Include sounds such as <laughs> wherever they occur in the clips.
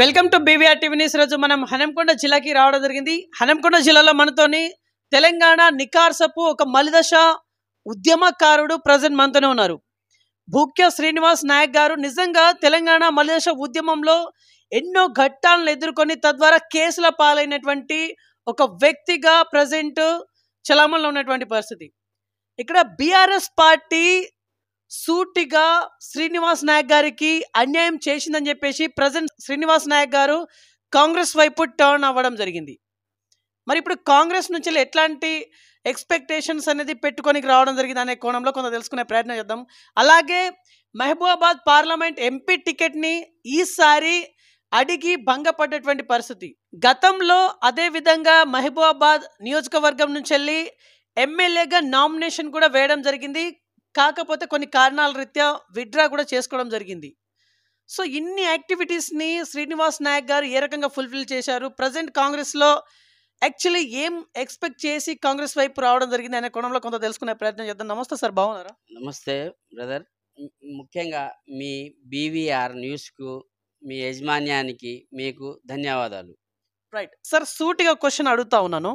Welcome to BVR TV news రోజు మనం హనంకొండ జిల్లాకి రావడం జరిగింది హనంకొండ జిల్లాలో మనతోని తెలంగాణ నికార్సపు ఒక మలిదశ ఉద్యమకారుడు ప్రజెంట్ మనతోనే ఉన్నారు భూక్య శ్రీనివాస్ నాయక్ గారు నిజంగా తెలంగాణ మలిదశ ఉద్యమంలో ఎన్నో ఘట్టాలను ఎదుర్కొని తద్వారా కేసుల పాలైనటువంటి ఒక వ్యక్తిగా ప్రజెంట్ చలామణిలో ఉన్నటువంటి పరిస్థితి ఇక్కడ బీఆర్ఎస్ పార్టీ సూటిగా శ్రీనివాస్ నాయక్ గారికి అన్యాయం చేసిందని చెప్పేసి ప్రజెంట్ శ్రీనివాస్ నాయక్ గారు కాంగ్రెస్ వైపు టర్న్ అవ్వడం జరిగింది మరి ఇప్పుడు కాంగ్రెస్ నుంచి ఎట్లాంటి ఎక్స్పెక్టేషన్స్ అనేది పెట్టుకొని రావడం జరిగింది అనే కోణంలో కొంత తెలుసుకునే ప్రయత్నం చేద్దాం అలాగే మహబూబాబాద్ పార్లమెంట్ ఎంపీ టికెట్ని ఈసారి అడిగి భంగపడ్డటువంటి పరిస్థితి గతంలో అదే విధంగా మహబూబాబాద్ నియోజకవర్గం నుంచి వెళ్ళి ఎమ్మెల్యేగా నామినేషన్ కూడా వేయడం జరిగింది కాకపోతే కొన్ని కారణాల రీత్యా విత్డ్రా కూడా చేసుకోవడం జరిగింది సో ఇన్ని యాక్టివిటీస్ని శ్రీనివాస్ నాయక్ గారు ఏ రకంగా ఫుల్ఫిల్ చేశారు ప్రజెంట్ కాంగ్రెస్లో యాక్చువల్లీ ఏం ఎక్స్పెక్ట్ చేసి కాంగ్రెస్ వైపు రావడం జరిగింది అనే కోణంలో కొంత తెలుసుకునే ప్రయత్నం చేద్దాం నమస్తే సార్ బాగున్నారా నమస్తే బ్రదర్ ముఖ్యంగా మీ బీవీఆర్ న్యూస్కు మీ యజమాన్యానికి మీకు ధన్యవాదాలు రైట్ సార్ సూటిగా క్వశ్చన్ అడుగుతా ఉన్నాను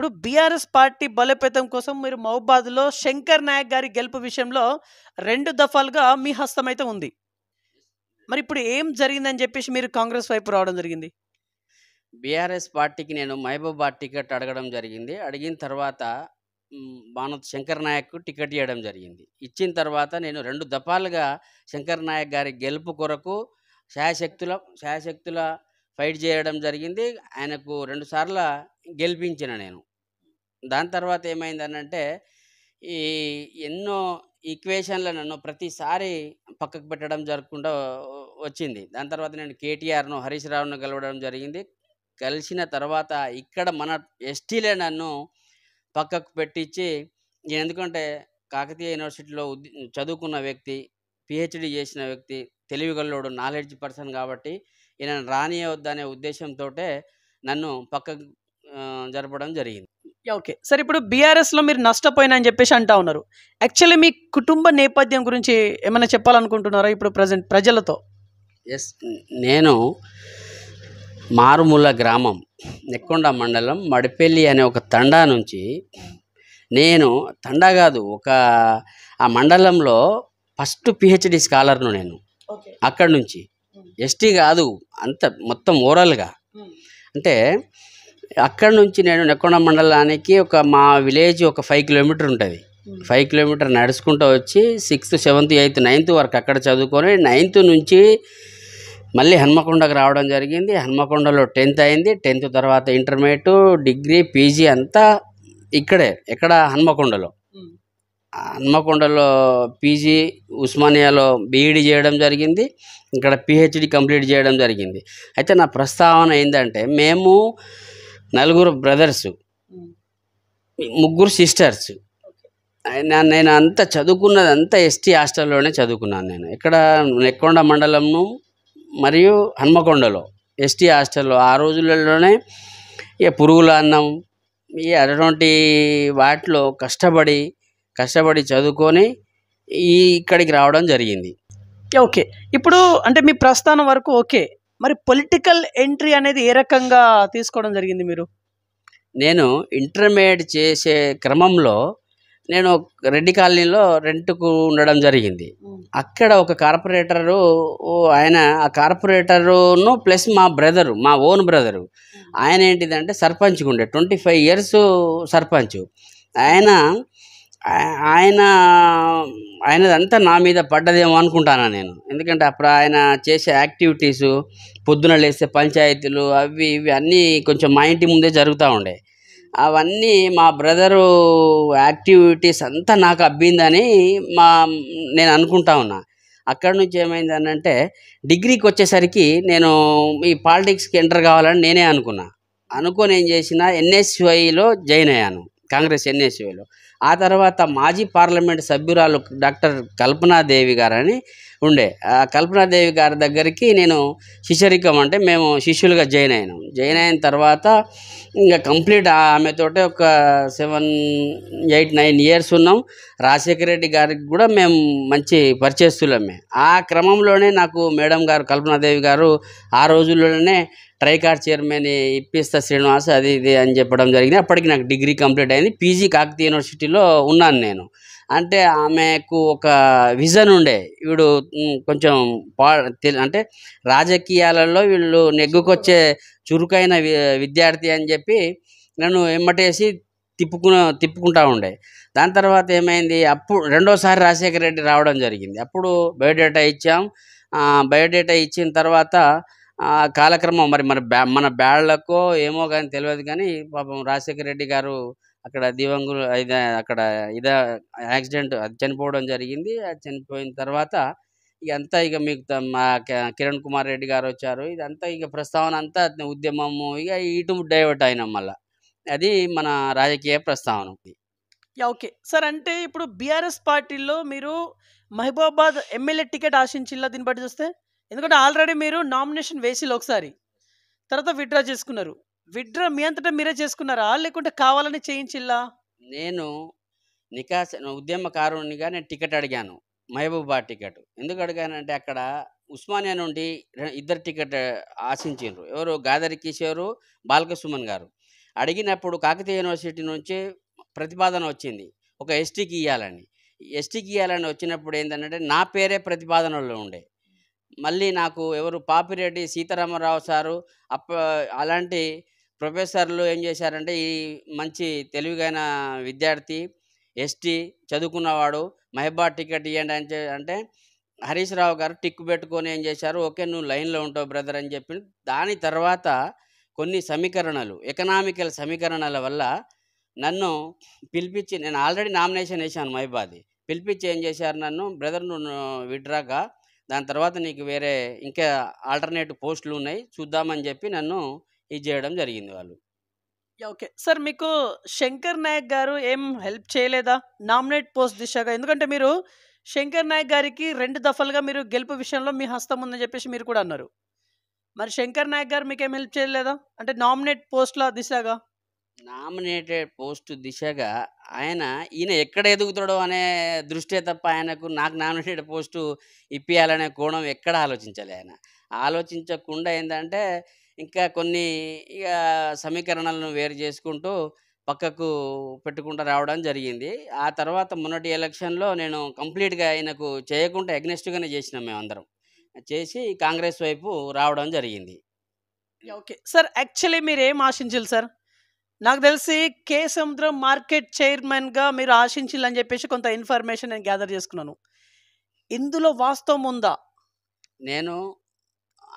ఇప్పుడు బీఆర్ఎస్ పార్టీ బలోపేతం కోసం మీరు మహబాద్లో శంకర్ నాయక్ గారి గెలుపు విషయంలో రెండు దఫాలుగా మీ హస్తం అయితే ఉంది మరి ఇప్పుడు ఏం జరిగిందని చెప్పేసి మీరు కాంగ్రెస్ వైపు రావడం జరిగింది బీఆర్ఎస్ పార్టీకి నేను మహబూబాబాద్ టికెట్ అడగడం జరిగింది అడిగిన తర్వాత మానత్ శంకర్ నాయక్ టికెట్ ఇవ్వడం జరిగింది ఇచ్చిన తర్వాత నేను రెండు దఫాలుగా శంకర్ నాయక్ గారి గెలుపు కొరకు శాయశక్తుల శాయశక్తుల ఫైట్ చేయడం జరిగింది ఆయనకు రెండుసార్లు గెలిపించిన నేను దాని తర్వాత ఏమైందనంటే ఈ ఎన్నో ఈక్వేషన్లు నన్ను ప్రతిసారి పక్కకు పెట్టడం జరగకుండా వచ్చింది దాని తర్వాత నేను కేటీఆర్ను హరీష్ రావును కలవడం జరిగింది కలిసిన తర్వాత ఇక్కడ మన ఎస్టీలే నన్ను పక్కకు పెట్టించి నేను ఎందుకంటే కాకతీయ యూనివర్సిటీలో చదువుకున్న వ్యక్తి పిహెచ్డి చేసిన వ్యక్తి తెలివిగల్లోడు నాలెడ్జ్ పర్సన్ కాబట్టి ఈయన రానియవద్దనే ఉద్దేశంతో నన్ను పక్కకు జరపడం జరిగింది ఓకే సరే ఇప్పుడు బీఆర్ఎస్లో మీరు నష్టపోయినా అని చెప్పేసి అంటా ఉన్నారు యాక్చువల్లీ మీ కుటుంబ నేపథ్యం గురించి ఏమైనా చెప్పాలనుకుంటున్నారా ఇప్పుడు ప్రజెంట్ ప్రజలతో ఎస్ నేను మారుమూల గ్రామం నెక్కొండ మండలం మడిపెల్లి అనే ఒక తండా నుంచి నేను తండా కాదు ఒక ఆ మండలంలో ఫస్ట్ పిహెచ్డి స్కాలర్ను నేను అక్కడి నుంచి ఎస్టీ hmm. కాదు అంత మొత్తం ఓవరాల్గా hmm. అంటే అక్కడ నుంచి నేను నెక్కొండ మండలానికి ఒక మా విలేజ్ ఒక ఫైవ్ కిలోమీటర్ ఉంటుంది ఫైవ్ కిలోమీటర్ నడుచుకుంటూ వచ్చి సిక్స్త్ సెవెంత్ ఎయిత్ నైన్త్ వరకు అక్కడ చదువుకొని నైన్త్ నుంచి మళ్ళీ హన్మకొండకు రావడం జరిగింది హన్మకొండలో టెన్త్ అయింది టెన్త్ తర్వాత ఇంటర్మీడియట్ డిగ్రీ పీజీ అంతా ఇక్కడే ఎక్కడ హన్మకొండలో హన్మకొండలో పీజీ ఉస్మానియాలో బీఈడి చేయడం జరిగింది ఇక్కడ పిహెచ్డి కంప్లీట్ చేయడం జరిగింది అయితే నా ప్రస్తావన ఏంటంటే మేము నలుగురు బ్రదర్స్ ముగ్గురు సిస్టర్స్ నేను అంత చదువుకున్నది అంతా ఎస్టీ హాస్టల్లోనే చదువుకున్నాను నేను ఇక్కడ నెక్కొండ మండలంను మరియు హన్మకొండలో ఎస్టీ హాస్టల్లో ఆ రోజులలోనే ఇక పురుగుల అన్నం ఈ అటువంటి వాటిలో కష్టపడి కష్టపడి చదువుకొని ఈ ఇక్కడికి రావడం జరిగింది ఓకే ఇప్పుడు అంటే మీ ప్రస్థానం వరకు ఓకే మరి పొలిటికల్ ఎంట్రీ అనేది ఏ రకంగా తీసుకోవడం జరిగింది మీరు నేను ఇంటర్మీడియట్ చేసే క్రమంలో నేను రెడ్డి కాలనీలో రెంట్కు ఉండడం జరిగింది అక్కడ ఒక కార్పొరేటరు ఆయన ఆ కార్పొరేటరును ప్లస్ మా బ్రదరు మా ఓన్ బ్రదరు ఆయన ఏంటిదంటే సర్పంచ్గా ఉండే ట్వంటీ ఫైవ్ ఇయర్స్ సర్పంచ్ ఆయన ఆయన ఆయనదంతా నా మీద పడ్డదేమో అనుకుంటాను నేను ఎందుకంటే అప్పుడు ఆయన చేసే యాక్టివిటీసు పొద్దున లేస్తే పంచాయతీలు అవి ఇవి అన్నీ కొంచెం మా ఇంటి ముందే జరుగుతూ ఉండే అవన్నీ మా బ్రదరు యాక్టివిటీస్ అంతా నాకు అబ్బిందని మా నేను అనుకుంటా ఉన్నా అక్కడ నుంచి ఏమైంది అని అంటే డిగ్రీకి వచ్చేసరికి నేను ఈ పాలిటిక్స్కి ఎంటర్ కావాలని నేనే అనుకున్నా అనుకొని ఏం చేసిన ఎన్ఎస్వైలో జాయిన్ అయ్యాను కాంగ్రెస్ ఎన్ఎస్యూలో ఆ తర్వాత మాజీ పార్లమెంట్ సభ్యురాలు డాక్టర్ కల్పనాదేవి గారని ఉండే ఆ కల్పనాదేవి గారి దగ్గరికి నేను శిష్యరికం అంటే మేము శిష్యులుగా జాయిన్ అయినాం జాయిన్ అయిన తర్వాత ఇంకా కంప్లీట్ ఆమెతోటే ఒక సెవెన్ ఎయిట్ నైన్ ఇయర్స్ ఉన్నాం రాజశేఖర రెడ్డి గారికి కూడా మేము మంచి పరిచయస్తులమే ఆ క్రమంలోనే నాకు మేడం గారు కల్పనాదేవి గారు ఆ రోజుల్లోనే ట్రైకార్ చైర్మన్ ఇప్పిస్తా శ్రీనివాస్ అది ఇది అని చెప్పడం జరిగింది అప్పటికి నాకు డిగ్రీ కంప్లీట్ అయింది పీజీ కాకతీయ యూనివర్సిటీలో ఉన్నాను నేను అంటే ఆమెకు ఒక విజన్ ఉండే వీడు కొంచెం పా అంటే రాజకీయాలలో వీళ్ళు నెగ్గుకొచ్చే చురుకైన విద్యార్థి అని చెప్పి నన్ను ఎమ్మటేసి తిప్పుకు తిప్పుకుంటా ఉండే దాని తర్వాత ఏమైంది అప్పుడు రెండోసారి రాజశేఖర రెడ్డి రావడం జరిగింది అప్పుడు బయోడేటా ఇచ్చాం బయోడేటా ఇచ్చిన తర్వాత కాలక్రమం మరి మన బ్యా మన బ్యాళ్లకో ఏమో కానీ తెలియదు కానీ పాపం రాజశేఖర రెడ్డి గారు అక్కడ దివంగులు అక్కడ ఇదే యాక్సిడెంట్ చనిపోవడం జరిగింది చనిపోయిన తర్వాత ఇక అంతా ఇక మీకు మా కిరణ్ కుమార్ రెడ్డి గారు వచ్చారు ఇదంతా ఇక ప్రస్తావన అంతా ఉద్యమము ఇక ఇటు డైవర్ట్ అయిన మళ్ళీ అది మన రాజకీయ ప్రస్తావన ఓకే సార్ అంటే ఇప్పుడు బీఆర్ఎస్ పార్టీలో మీరు మహబూబాబాద్ ఎమ్మెల్యే టికెట్ ఆశించిల్లా దీన్ని బట్టి చూస్తే ఎందుకంటే ఆల్రెడీ మీరు నామినేషన్ వేసి ఒకసారి తర్వాత విత్డ్రా చేసుకున్నారు విడ్రా మీ అంతటా మీరే చేసుకున్నారా లేకుంటే కావాలని చేయించిల్లా నేను నికాస్ ఉద్యమకారునిగా నేను టికెట్ అడిగాను మహబూబాబాద్ టికెట్ ఎందుకు అడిగానంటే అక్కడ ఉస్మానియా నుండి ఇద్దరు టికెట్ ఆశించారు ఎవరు గాదరి కిషోరు బాలకృష్ణమన్ గారు అడిగినప్పుడు కాకతీయ యూనివర్సిటీ నుంచి ప్రతిపాదన వచ్చింది ఒక ఎస్టీకి ఇవ్వాలని ఎస్టీకి ఇవ్వాలని వచ్చినప్పుడు ఏంటంటే నా పేరే ప్రతిపాదనలో ఉండే మళ్ళీ నాకు ఎవరు పాపిరెడ్డి సీతారామరావు సారు అప్ప అలాంటి ప్రొఫెసర్లు ఏం చేశారంటే ఈ మంచి తెలివిగైన విద్యార్థి ఎస్టీ చదువుకున్నవాడు మహిబా టికెట్ ఇవ్వండి అని అంటే హరీష్ రావు గారు టిక్ పెట్టుకొని ఏం చేశారు ఓకే నువ్వు లైన్లో ఉంటావు బ్రదర్ అని చెప్పి దాని తర్వాత కొన్ని సమీకరణలు ఎకనామికల్ సమీకరణల వల్ల నన్ను పిలిపించి నేను ఆల్రెడీ నామినేషన్ వేశాను మహిబాది పిలిపించి ఏం చేశారు నన్ను బ్రదర్ నువ్వు విడ్రాగా దాని తర్వాత నీకు వేరే ఇంకా ఆల్టర్నేటివ్ పోస్టులు ఉన్నాయి చూద్దామని చెప్పి నన్ను ఇది చేయడం జరిగింది వాళ్ళు ఓకే సార్ మీకు శంకర్ నాయక్ గారు ఏం హెల్ప్ చేయలేదా నామినేట్ పోస్ట్ దిశగా ఎందుకంటే మీరు శంకర్ నాయక్ గారికి రెండు దఫలుగా మీరు గెలుపు విషయంలో మీ హస్తం ఉందని చెప్పేసి మీరు కూడా అన్నారు మరి శంకర్ నాయక్ గారు మీకు ఏం హెల్ప్ చేయలేదా అంటే నామినేట్ పోస్ట్ల దిశగా నామినేటెడ్ పోస్ట్ దిశగా ఆయన ఈయన ఎక్కడ ఎదుగుతాడో అనే దృష్టే తప్ప ఆయనకు నాకు నామినేటెడ్ పోస్టు ఇప్పించాలనే కోణం ఎక్కడ ఆలోచించాలి ఆయన ఆలోచించకుండా ఏంటంటే ఇంకా కొన్ని ఇక సమీకరణలను వేరు చేసుకుంటూ పక్కకు పెట్టుకుంటూ రావడం జరిగింది ఆ తర్వాత మొన్నటి ఎలక్షన్లో నేను కంప్లీట్గా ఆయనకు చేయకుండా అగ్నెస్ట్గానే చేసినాం మేమందరం చేసి కాంగ్రెస్ వైపు రావడం జరిగింది ఓకే సార్ యాక్చువల్లీ మీరు ఏం ఆశించాలి సార్ నాకు తెలిసి కే సముద్రం మార్కెట్ చైర్మన్గా మీరు ఆశించాలని చెప్పేసి కొంత ఇన్ఫర్మేషన్ నేను గ్యాదర్ చేసుకున్నాను ఇందులో వాస్తవం ఉందా నేను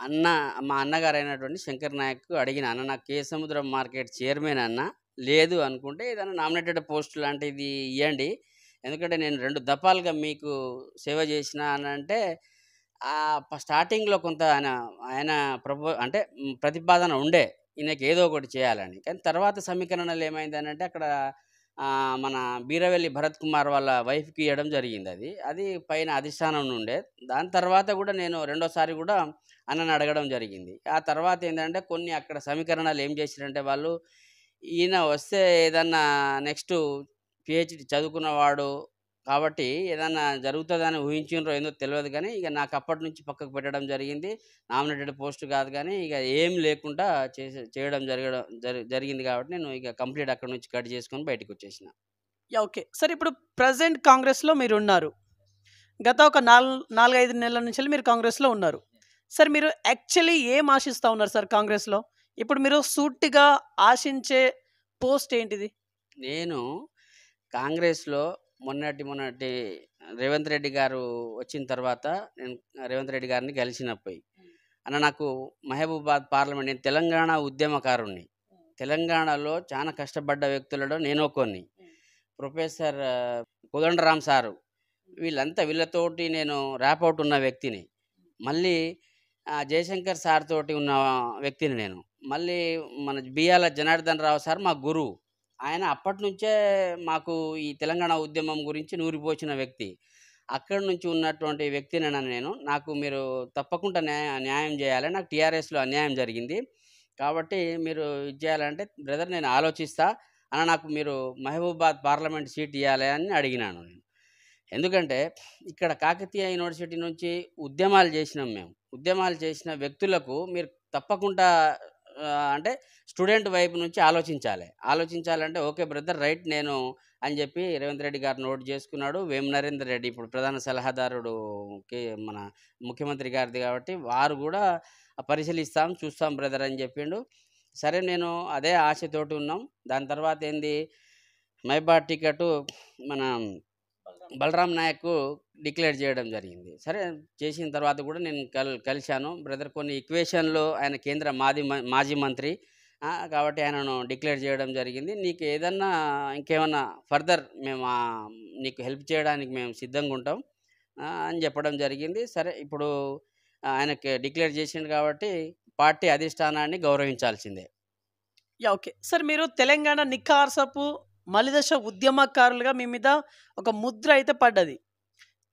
అన్న మా అన్నగారు అయినటువంటి శంకర్ నాయక్ అడిగిన అన్న నాకు కే సముద్రం మార్కెట్ చైర్మన్ అన్న లేదు అనుకుంటే ఏదైనా నామినేటెడ్ పోస్ట్ లాంటిది ఇవ్వండి ఎందుకంటే నేను రెండు దఫాలుగా మీకు సేవ చేసిన అని అంటే స్టార్టింగ్లో కొంత ఆయన ఆయన ప్రభు అంటే ప్రతిపాదన ఉండే ఈయనకి ఏదో ఒకటి చేయాలని కానీ తర్వాత సమీకరణలు ఏమైందనంటే అక్కడ మన బీరవెల్లి భరత్ కుమార్ వాళ్ళ వైఫ్కి ఇవ్వడం జరిగింది అది అది పైన అధిష్టానం నుండే దాని తర్వాత కూడా నేను రెండోసారి కూడా అని అడగడం జరిగింది ఆ తర్వాత ఏంటంటే కొన్ని అక్కడ సమీకరణాలు ఏం చేశారంటే వాళ్ళు ఈయన వస్తే ఏదన్నా నెక్స్ట్ పిహెచ్డి చదువుకున్నవాడు కాబట్టి ఏదన్నా జరుగుతుందని ఊహించినో ఏందో తెలియదు కానీ ఇక నాకు అప్పటి నుంచి పక్కకు పెట్టడం జరిగింది నామినేటెడ్ పోస్ట్ కాదు కానీ ఇక ఏం లేకుండా చేసే చేయడం జరగడం జరిగింది కాబట్టి నేను ఇక కంప్లీట్ అక్కడ నుంచి కట్ చేసుకొని బయటకు వచ్చేసిన యా ఓకే సార్ ఇప్పుడు ప్రజెంట్ కాంగ్రెస్లో మీరు ఉన్నారు గత ఒక నాలుగు నాలుగైదు నెలల నుంచి మీరు కాంగ్రెస్లో ఉన్నారు సార్ మీరు యాక్చువల్లీ ఏం ఆశిస్తూ ఉన్నారు సార్ కాంగ్రెస్లో ఇప్పుడు మీరు సూటిగా ఆశించే పోస్ట్ ఏంటిది నేను కాంగ్రెస్లో మొన్నటి మొన్నటి రేవంత్ రెడ్డి గారు వచ్చిన తర్వాత నేను రేవంత్ రెడ్డి గారిని కలిసినప్పుడు అన్న నాకు మహబూబాద్ పార్లమెంట్ నేను తెలంగాణ ఉద్యమకారుణ్ణి తెలంగాణలో చాలా కష్టపడ్డ వ్యక్తులలో నేను కొన్ని ప్రొఫెసర్ కోదండరామ్ సారు వీళ్ళంతా వీళ్ళతోటి నేను ర్యాప్ అవుట్ ఉన్న వ్యక్తిని మళ్ళీ జయశంకర్ సార్ తోటి ఉన్న వ్యక్తిని నేను మళ్ళీ మన బియ్యాల జనార్దన్ రావు సార్ మా గురువు ఆయన అప్పటి నుంచే మాకు ఈ తెలంగాణ ఉద్యమం గురించి నూరిపోసిన వ్యక్తి అక్కడి నుంచి ఉన్నటువంటి వ్యక్తిని నేను నాకు మీరు తప్పకుండా న్యాయ న్యాయం చేయాలి నాకు టీఆర్ఎస్లో అన్యాయం జరిగింది కాబట్టి మీరు ఇది చేయాలంటే బ్రదర్ నేను ఆలోచిస్తా అని నాకు మీరు మహబూబాద్ పార్లమెంట్ సీట్ ఇవ్వాలి అని అడిగినాను నేను ఎందుకంటే ఇక్కడ కాకతీయ యూనివర్సిటీ నుంచి ఉద్యమాలు చేసినాం మేము ఉద్యమాలు చేసిన వ్యక్తులకు మీరు తప్పకుండా అంటే స్టూడెంట్ వైపు నుంచి ఆలోచించాలి ఆలోచించాలంటే ఓకే బ్రదర్ రైట్ నేను అని చెప్పి రేవంత్ రెడ్డి గారు నోట్ చేసుకున్నాడు వేం రెడ్డి ఇప్పుడు ప్రధాన సలహాదారుడు మన ముఖ్యమంత్రి గారిది కాబట్టి వారు కూడా పరిశీలిస్తాం చూస్తాం బ్రదర్ అని చెప్పిండు సరే నేను అదే ఆశతోటి ఉన్నాం దాని తర్వాత ఏంది మైబా టికెట్ మన బలరాం నాయక్ డిక్లేర్ చేయడం జరిగింది సరే చేసిన తర్వాత కూడా నేను కల్ కలిశాను బ్రదర్ కొన్ని ఈక్వేషన్లు ఆయన కేంద్ర మాజీ మాజీ మంత్రి కాబట్టి ఆయనను డిక్లేర్ చేయడం జరిగింది నీకు ఏదన్నా ఇంకేమన్నా ఫర్దర్ మేము నీకు హెల్ప్ చేయడానికి మేము సిద్ధంగా ఉంటాం అని చెప్పడం జరిగింది సరే ఇప్పుడు ఆయనకి డిక్లేర్ చేసిండు కాబట్టి పార్టీ అధిష్టానాన్ని గౌరవించాల్సిందే యా ఓకే సార్ మీరు తెలంగాణ నిఖార్సపు మలిదశ ఉద్యమకారులుగా మీ మీద ఒక ముద్ర అయితే పడ్డది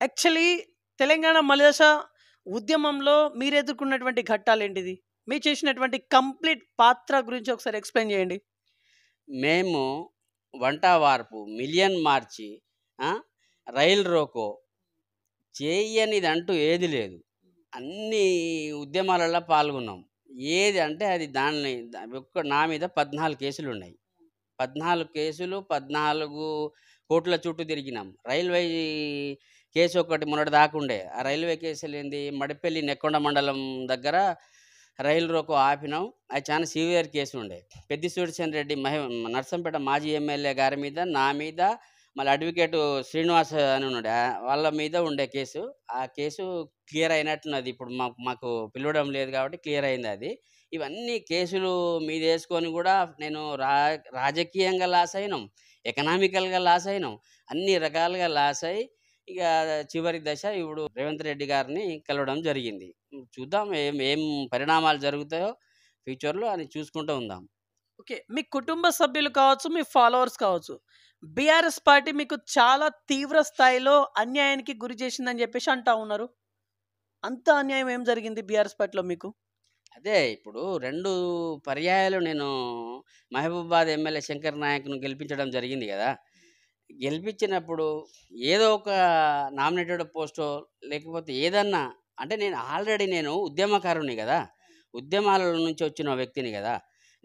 యాక్చువల్లీ తెలంగాణ మలిదశ ఉద్యమంలో మీరు ఎదుర్కొన్నటువంటి ఘట్టాలు ఏంటిది మీరు చేసినటువంటి కంప్లీట్ పాత్ర గురించి ఒకసారి ఎక్స్ప్లెయిన్ చేయండి మేము వంట వార్పు మిలియన్ మార్చి రైల్ రోకో చేయనిది అంటూ ఏది లేదు అన్ని ఉద్యమాలలో పాల్గొన్నాం ఏది అంటే అది దాన్ని ఒక్క నా మీద పద్నాలుగు కేసులు ఉన్నాయి పద్నాలుగు కేసులు పద్నాలుగు కోట్ల చుట్టూ తిరిగినాం రైల్వే కేసు ఒకటి మొన్నటి దాకుండే ఆ రైల్వే కేసులు ఏంది మడిపల్లి నెక్కొండ మండలం దగ్గర రైలు రోకో ఆపినాం అది చాలా సీవియర్ కేసు ఉండే పెద్ది సూర్యచంద్ర రెడ్డి మహి నర్సంపేట మాజీ ఎమ్మెల్యే గారి మీద నా మీద మళ్ళీ అడ్వకేటు శ్రీనివాస్ అని ఉన్నాడు వాళ్ళ మీద ఉండే కేసు ఆ కేసు క్లియర్ అయినట్టున్నది ఇప్పుడు మాకు మాకు పిలవడం లేదు కాబట్టి క్లియర్ అయింది అది ఇవన్నీ కేసులు మీద వేసుకొని కూడా నేను రా రాజకీయంగా లాస్ అయినాం ఎకనామికల్గా లాస్ అయినాం అన్ని రకాలుగా లాస్ అయి ఇక చివరి దశ ఇప్పుడు రేవంత్ రెడ్డి గారిని కలవడం జరిగింది చూద్దాం ఏం ఏం పరిణామాలు జరుగుతాయో ఫ్యూచర్లో అని చూసుకుంటూ ఉందాం ఓకే మీ కుటుంబ సభ్యులు కావచ్చు మీ ఫాలోవర్స్ కావచ్చు బీఆర్ఎస్ పార్టీ మీకు చాలా తీవ్ర స్థాయిలో అన్యాయానికి గురి చేసిందని చెప్పేసి అంటా ఉన్నారు అంత అన్యాయం ఏం జరిగింది బీఆర్ఎస్ పార్టీలో మీకు అదే ఇప్పుడు రెండు పర్యాయాలు నేను మహబూబాబాద్ ఎమ్మెల్యే శంకర్ నాయక్ను గెలిపించడం జరిగింది కదా గెలిపించినప్పుడు ఏదో ఒక నామినేటెడ్ పోస్టో లేకపోతే ఏదన్నా అంటే నేను ఆల్రెడీ నేను ఉద్యమకారుని కదా ఉద్యమాల నుంచి వచ్చిన వ్యక్తిని కదా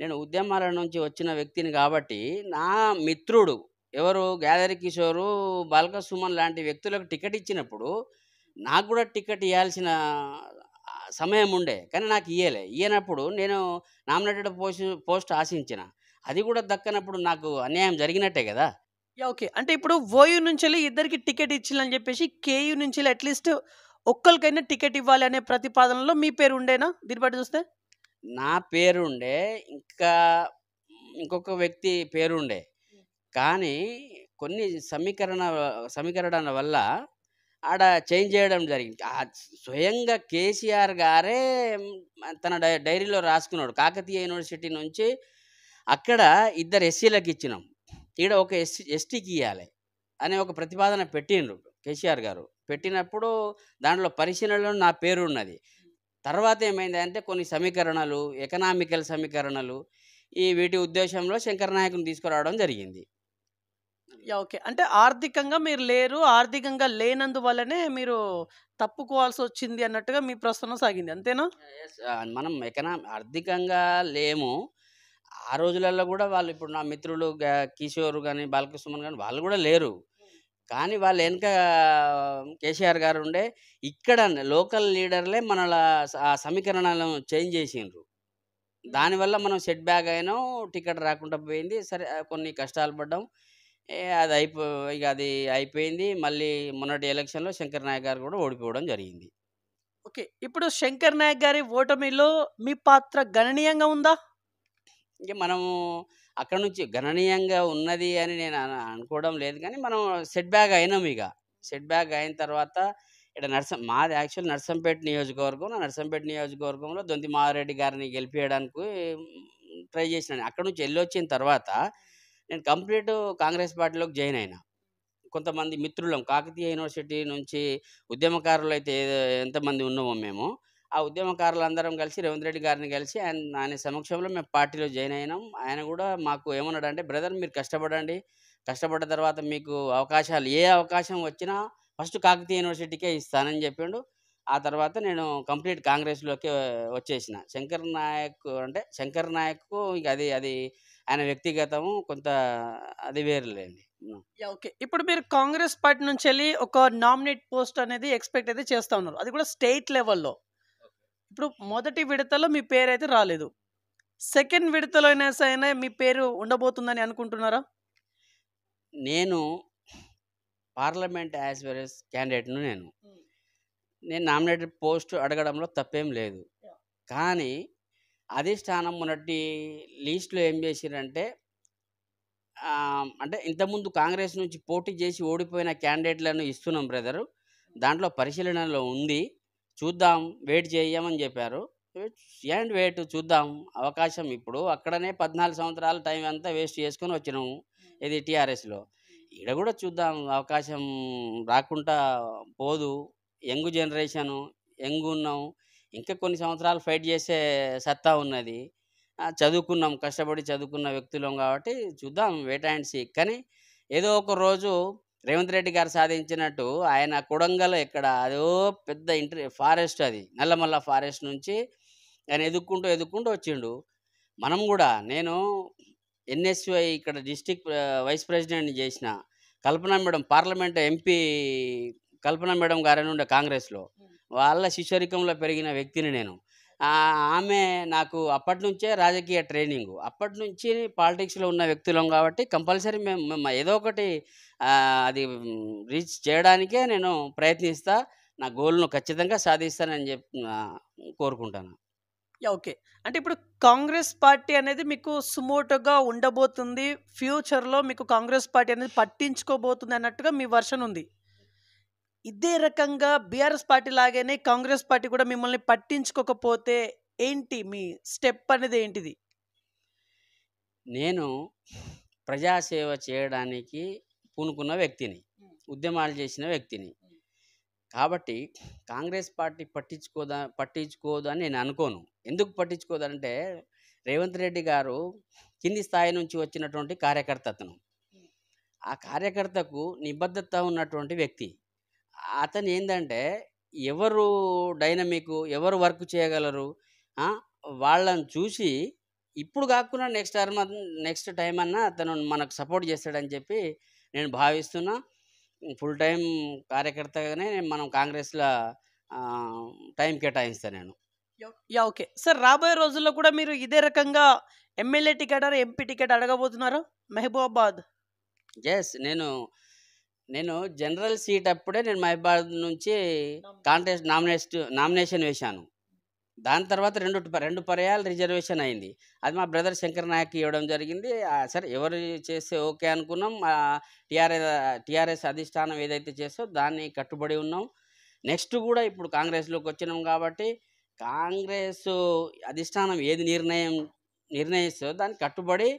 నేను ఉద్యమాల నుంచి వచ్చిన వ్యక్తిని కాబట్టి నా మిత్రుడు ఎవరు గ్యాదరి కిషోరు బాల్క సుమన్ లాంటి వ్యక్తులకు టికెట్ ఇచ్చినప్పుడు నాకు కూడా టికెట్ ఇవ్వాల్సిన సమయం ఉండే కానీ నాకు ఇయ్యలే ఇయ్యనప్పుడు నేను నామినేటెడ్ పోస్ట్ పోస్ట్ ఆశించిన అది కూడా దక్కనప్పుడు నాకు అన్యాయం జరిగినట్టే కదా ఓకే అంటే ఇప్పుడు ఓయూ నుంచి ఇద్దరికి టికెట్ ఇచ్చిందని చెప్పేసి కేయూ నుంచి అట్లీస్ట్ ఒక్కరికైనా టికెట్ ఇవ్వాలి అనే ప్రతిపాదనలో మీ పేరు ఉండేనా దీన్ని బట్టి చూస్తే నా పేరుండే ఇంకా ఇంకొక వ్యక్తి పేరు ఉండే కానీ కొన్ని సమీకరణ సమీకరణ వల్ల ఆడ చేంజ్ చేయడం జరిగింది స్వయంగా కేసీఆర్ గారే తన డైరీలో రాసుకున్నాడు కాకతీయ యూనివర్సిటీ నుంచి అక్కడ ఇద్దరు ఎస్సీలకు ఇచ్చినాం ఈడ ఒక ఎస్సీ ఎస్టీకి ఇవ్వాలి అనే ఒక ప్రతిపాదన పెట్టిండ్రు కేసీఆర్ గారు పెట్టినప్పుడు దాంట్లో పరిశీలనలో నా పేరు ఉన్నది తర్వాత ఏమైంది అంటే కొన్ని సమీకరణలు ఎకనామికల్ సమీకరణలు ఈ వీటి ఉద్దేశంలో శంకర్ నాయకుని తీసుకురావడం జరిగింది యా ఓకే అంటే ఆర్థికంగా మీరు లేరు ఆర్థికంగా లేనందువల్లనే మీరు తప్పుకోవాల్సి వచ్చింది అన్నట్టుగా మీ ప్రస్తుతం సాగింది అంతేనా మనం ఎకనా ఆర్థికంగా లేము ఆ రోజులలో కూడా వాళ్ళు ఇప్పుడు నా మిత్రులు కిషోర్ కానీ బాలకృష్ణ కానీ వాళ్ళు కూడా లేరు కానీ వాళ్ళు వెనుక కేసీఆర్ గారు ఉండే ఇక్కడ లోకల్ లీడర్లే మనల స- ఆ సమీకరణలను చేంజ్ చేసిండ్రు దానివల్ల మనం సెట్ బ్యాక్ అయినాం టికెట్ రాకుండా పోయింది సరే కొన్ని కష్టాలు పడ్డాం ఏ అది అయిపో ఇక అది అయిపోయింది. మళ్ళీ మొన్నటి ఎలక్షన్‌లో శంకర్ నాయక్ గారు కూడా ఓడిపోవడం జరిగింది. ఓకే. ఇప్పుడు శంకర్ నాయక్ గారి ఓటమిలో మీ పాత్ర గణనీయంగా ఉందా? ఇంక మనము అక్కడ నుంచి గణనీయంగా ఉన్నది అని నేను అనుకోవడం లేదు కానీ మనం సెట్ బ్యాక్ అయినాం ఇక సెట్ బ్యాక్ అయిన తర్వాత ఇక్కడ నర్సం మాది యాక్చువల్ నర్సంపేట నియోజకవర్గం. నర్సంపేట నియోజకవర్గంలో దొంతి మారెడ్డి గారిని గెలిపించడానికి ట్రై చేసినాను అక్కడి నుంచి వచ్చిన తర్వాత నేను కంప్లీట్ కాంగ్రెస్ పార్టీలోకి జాయిన్ అయినా కొంతమంది మిత్రులం కాకతీయ యూనివర్సిటీ నుంచి ఉద్యమకారులు అయితే ఎంతమంది ఉన్నామో మేము ఆ ఉద్యమకారులు అందరం కలిసి రేవంత్ రెడ్డి గారిని కలిసి ఆయన ఆయన సమక్షంలో మేము పార్టీలో జాయిన్ అయినాం ఆయన కూడా మాకు ఏమన్నాడంటే బ్రదర్ మీరు కష్టపడండి కష్టపడ్డ తర్వాత మీకు అవకాశాలు ఏ అవకాశం వచ్చినా ఫస్ట్ కాకతీయ యూనివర్సిటీకే ఇస్తానని చెప్పిండు ఆ తర్వాత నేను కంప్లీట్ కాంగ్రెస్లోకి వచ్చేసిన శంకర్ నాయక్ అంటే శంకర్ నాయక్ ఇక అది అది ఆయన వ్యక్తిగతము కొంత అది వేరులేండి ఓకే ఇప్పుడు మీరు కాంగ్రెస్ పార్టీ నుంచి వెళ్ళి ఒక నామినేట్ పోస్ట్ అనేది ఎక్స్పెక్ట్ అయితే చేస్తా ఉన్నారు అది కూడా స్టేట్ లెవెల్లో ఇప్పుడు మొదటి విడతలో మీ పేరు అయితే రాలేదు సెకండ్ విడతలో అయినా సరే మీ పేరు ఉండబోతుందని అనుకుంటున్నారా నేను పార్లమెంట్ యాజ్ వెల్ ఎస్ క్యాండిడేట్ను నేను నేను నామినేటెడ్ పోస్ట్ అడగడంలో తప్పేం లేదు కానీ అధిష్టానం మొన్నటి లీస్ట్లో ఏం చేసిరంటే అంటే ఇంతకుముందు కాంగ్రెస్ నుంచి పోటీ చేసి ఓడిపోయిన క్యాండిడేట్లను ఇస్తున్నాం బ్రదరు దాంట్లో పరిశీలనలో ఉంది చూద్దాం వెయిట్ చేయమని చెప్పారు అండ్ వెయిట్ చూద్దాం అవకాశం ఇప్పుడు అక్కడనే పద్నాలుగు సంవత్సరాల టైం అంతా వేస్ట్ చేసుకొని వచ్చినాము ఇది టీఆర్ఎస్లో ఇక్కడ కూడా చూద్దాం అవకాశం రాకుండా పోదు యంగ్ జనరేషను యంగ్ ఉన్నాం ఇంకా కొన్ని సంవత్సరాలు ఫైట్ చేసే సత్తా ఉన్నది చదువుకున్నాం కష్టపడి చదువుకున్న వ్యక్తులం కాబట్టి చూద్దాం వేట అండ్ సీ కానీ ఏదో ఒక రోజు రేవంత్ రెడ్డి గారు సాధించినట్టు ఆయన కొడంగల్ ఎక్కడ అదో పెద్ద ఇంటర్ ఫారెస్ట్ అది నల్లమల్ల ఫారెస్ట్ నుంచి ఆయన ఎదుక్కుంటూ ఎదుక్కుంటూ వచ్చిండు మనం కూడా నేను ఎన్ఎస్వై ఇక్కడ డిస్టిక్ వైస్ ప్రెసిడెంట్ని చేసిన Kalpana madam parliament MP Kalpana madam గారని ఉండే కాంగ్రెస్లో వాళ్ళ శిష్యరికంలో పెరిగిన వ్యక్తిని నేను ఆమె నాకు అప్పటి నుంచే రాజకీయ ట్రైనింగ్ అప్పటి నుంచి పాలిటిక్స్లో ఉన్న వ్యక్తులం కాబట్టి కంపల్సరీ మేము ఏదో ఒకటి అది రీచ్ చేయడానికే నేను ప్రయత్నిస్తా నా గోల్ను ఖచ్చితంగా సాధిస్తానని చెప్పి కోరుకుంటాను ఓకే అంటే ఇప్పుడు కాంగ్రెస్ పార్టీ అనేది మీకు సుమోటుగా ఉండబోతుంది ఫ్యూచర్లో మీకు కాంగ్రెస్ పార్టీ అనేది పట్టించుకోబోతుంది అన్నట్టుగా మీ వర్షన్ ఉంది ఇదే రకంగా బీఆర్ఎస్ పార్టీ లాగానే కాంగ్రెస్ పార్టీ కూడా మిమ్మల్ని పట్టించుకోకపోతే ఏంటి మీ స్టెప్ అనేది ఏంటిది నేను ప్రజాసేవ చేయడానికి పూనుకున్న వ్యక్తిని ఉద్యమాలు చేసిన వ్యక్తిని కాబట్టి కాంగ్రెస్ పార్టీ పట్టించుకోదా పట్టించుకోదు అని నేను అనుకోను ఎందుకు పట్టించుకోదంటే రేవంత్ రెడ్డి గారు కింది స్థాయి నుంచి వచ్చినటువంటి కార్యకర్త ఆ కార్యకర్తకు నిబద్ధత ఉన్నటువంటి వ్యక్తి అతను ఏంటంటే ఎవరు డైనమిక్ ఎవరు వర్క్ చేయగలరు వాళ్ళని చూసి ఇప్పుడు కాకుండా నెక్స్ట్ టర్మ్ నెక్స్ట్ టైం అన్నా అతను మనకు సపోర్ట్ చేస్తాడని చెప్పి నేను భావిస్తున్నా ఫుల్ టైం కార్యకర్తగానే మనం కాంగ్రెస్లో టైం కేటాయిస్తాను నేను యా ఓకే సార్ రాబోయే రోజుల్లో కూడా మీరు ఇదే రకంగా ఎమ్మెల్యే టికెట్ ఎంపీ టికెట్ అడగబోతున్నారు మహబూబాబాద్ ఎస్ నేను నేను జనరల్ సీట్ అప్పుడే నేను మహిబాద్ నుంచి కాంటెస్ట్ నామినేస్ట్ నామినేషన్ వేశాను దాని తర్వాత రెండు రెండు పర్యాలు రిజర్వేషన్ అయింది అది మా బ్రదర్ శంకర్ నాయక్ ఇవ్వడం జరిగింది సరే ఎవరు చేస్తే ఓకే అనుకున్నాం టీఆర్ఎస్ టీఆర్ఎస్ అధిష్టానం ఏదైతే చేసో దాన్ని కట్టుబడి ఉన్నాం నెక్స్ట్ కూడా ఇప్పుడు కాంగ్రెస్లోకి వచ్చినాం కాబట్టి కాంగ్రెస్ అధిష్టానం ఏది నిర్ణయం నిర్ణయిస్తో దాన్ని కట్టుబడి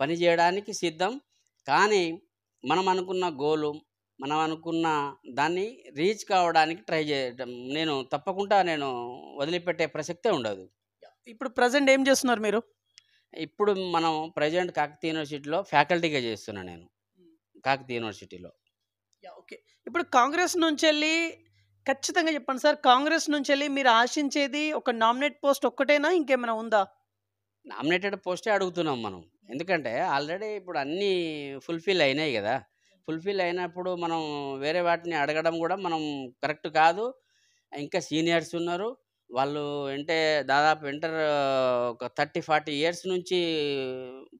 పనిచేయడానికి సిద్ధం కానీ మనం అనుకున్న గోలు మనం అనుకున్న దాన్ని రీచ్ కావడానికి ట్రై చేయడం నేను తప్పకుండా నేను వదిలిపెట్టే ప్రసక్తే ఉండదు ఇప్పుడు ప్రజెంట్ ఏం చేస్తున్నారు మీరు ఇప్పుడు మనం ప్రజెంట్ కాకతీయ యూనివర్సిటీలో ఫ్యాకల్టీగా చేస్తున్నా నేను కాకతీయ యూనివర్సిటీలో ఓకే ఇప్పుడు కాంగ్రెస్ నుంచి వెళ్ళి ఖచ్చితంగా చెప్పండి సార్ కాంగ్రెస్ నుంచి వెళ్ళి మీరు ఆశించేది ఒక నామినేట్ పోస్ట్ ఒక్కటేనా ఇంకేమైనా ఉందా నామినేటెడ్ పోస్టే అడుగుతున్నాం మనం ఎందుకంటే ఆల్రెడీ ఇప్పుడు అన్నీ ఫుల్ఫిల్ అయినాయి కదా ఫుల్ఫిల్ అయినప్పుడు మనం వేరే వాటిని అడగడం కూడా మనం కరెక్ట్ కాదు ఇంకా సీనియర్స్ ఉన్నారు వాళ్ళు అంటే దాదాపు ఇంటర్ ఒక థర్టీ ఫార్టీ ఇయర్స్ నుంచి